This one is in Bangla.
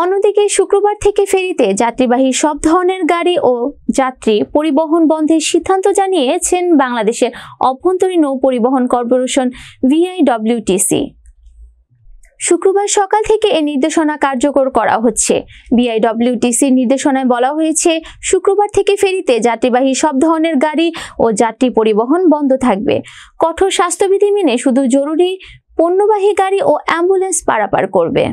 অন্যদিকে শুক্রবার থেকে ফেরিতে যাত্রীবাহী সব ধরনের গাড়ি ও যাত্রী পরিবহন বন্ধের সিদ্ধান্ত জানিয়েছেন বাংলাদেশের অভ্যন্তরীণ নৌ পরিবহন কর্পোরেশন ভিআইডব্লিউটিসি শুক্রবার সকাল থেকে এই নির্দেশনা কার্যকর করা হচ্ছে বিআইডব্লিউটিসির নির্দেশনায় বলা হয়েছে শুক্রবার থেকে ফেরিতে যাত্রীবাহী সব ধরনের গাড়ি ও যাত্রী পরিবহন বন্ধ থাকবে কঠোর স্বাস্থ্যবিধি মেনে শুধু জরুরি পণ্যবাহী গাড়ি ও অ্যাম্বুলেন্স পারাপার করবে